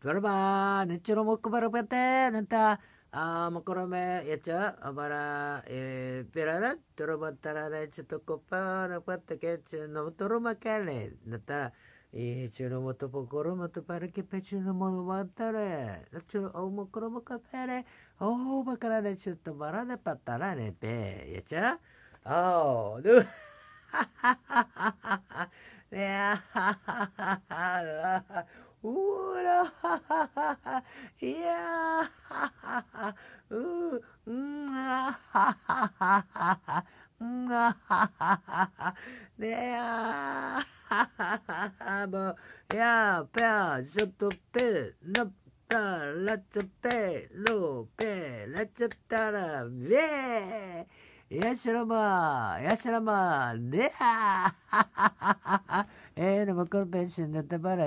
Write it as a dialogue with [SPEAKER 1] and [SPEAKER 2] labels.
[SPEAKER 1] Dwarba, nechero moko barapete, nanta, makorome, yacha, abara, pirara, turbatara, neche tokopa, napata, keche, no turuma kele, nanta, いちのもとぽころもとパルキペチのものわたれ。なちょおもころもかぺれ。おおばからねちょっとばらねぱったらねぺ。やちゃおう。ぬはは
[SPEAKER 2] ははは。ねやはははは。うらはははいやはははうんーははははうんーははははねあははははもうやぺー、ちょっと
[SPEAKER 1] ぺなたらちゃぺろぺらちゃったらべやしらまやしらまねあははははえー、のもこのペンションだったばら